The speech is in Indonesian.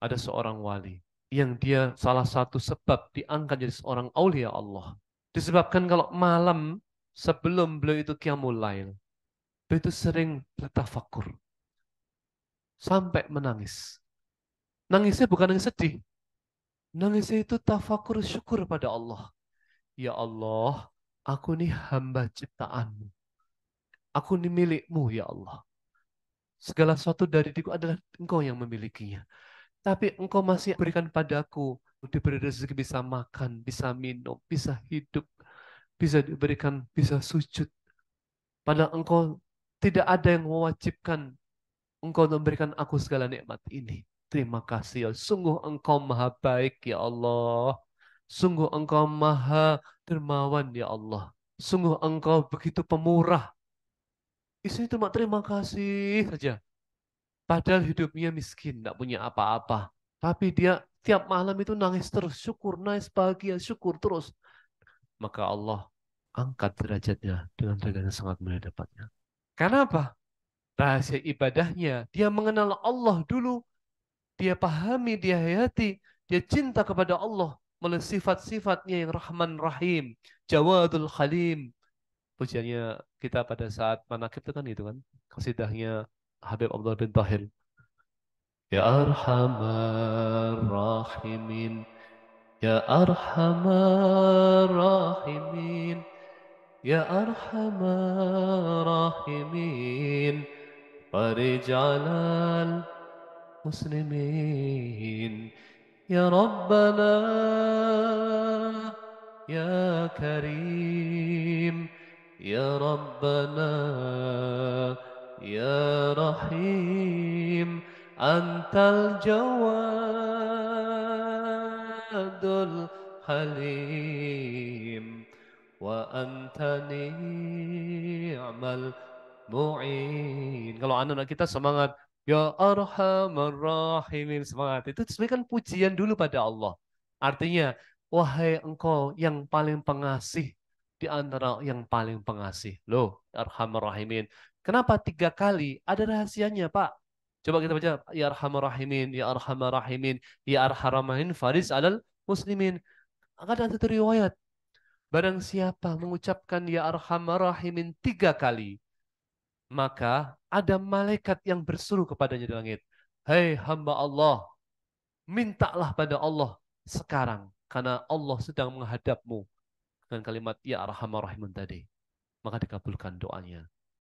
ada seorang wali yang dia salah satu sebab diangkat jadi seorang aulia Allah. Disebabkan kalau malam sebelum beliau itu kiamul lail, beliau itu sering bertafakur. Sampai menangis. Nangisnya bukan nangis sedih. Nangisnya itu tafakur syukur pada Allah. Ya Allah, aku ini hamba ciptaanmu. Aku ini milikmu, ya Allah. Segala sesuatu dari diriku adalah engkau yang memilikinya tapi engkau masih berikan padaku diberi rezeki bisa makan, bisa minum, bisa hidup, bisa diberikan, bisa sujud. Padahal engkau tidak ada yang mewajibkan engkau memberikan aku segala nikmat ini. Terima kasih ya. Sungguh engkau maha baik ya Allah. Sungguh engkau maha dermawan ya Allah. Sungguh engkau begitu pemurah. Isinya cuma terima kasih saja. Padahal hidupnya miskin, tidak punya apa-apa. Tapi dia tiap malam itu nangis terus, syukur, nangis bahagia, syukur terus. Maka Allah angkat derajatnya dengan derajat yang sangat mulia dapatnya. Karena apa? Rahasia ibadahnya. Dia mengenal Allah dulu. Dia pahami, dia hayati. Dia cinta kepada Allah melalui sifat-sifatnya yang Rahman Rahim, Jawadul Khalim. Pujiannya kita pada saat manakib itu kan gitu kan. Kesidahnya حبيب الله بن ظاهر يا أرحم الراحمين يا أرحم الراحمين يا أرحم الراحمين فرج على المسلمين يا ربنا يا كريم يا ربنا الرحيم أنت الجواد الحليم وأنت نعم المعين kalau anak-anak kita semangat Ya Arhamar Rahimin semangat itu sebenarnya kan pujian dulu pada Allah artinya wahai engkau yang paling pengasih di antara yang paling pengasih. Loh, Arhamar Rahimin. Kenapa tiga kali? Ada rahasianya, Pak. Coba kita baca, Ya Arhamar Rahimin, Ya Arhamar Rahimin, Ya Arhamar Faris alal Muslimin. Ada satu riwayat. Barang siapa mengucapkan Ya Arhamar Rahimin tiga kali, maka ada malaikat yang bersuruh kepadanya di langit. Hei hamba Allah, mintalah pada Allah sekarang. Karena Allah sedang menghadapmu dengan kalimat ya arhamar rahimun tadi. Maka dikabulkan doanya.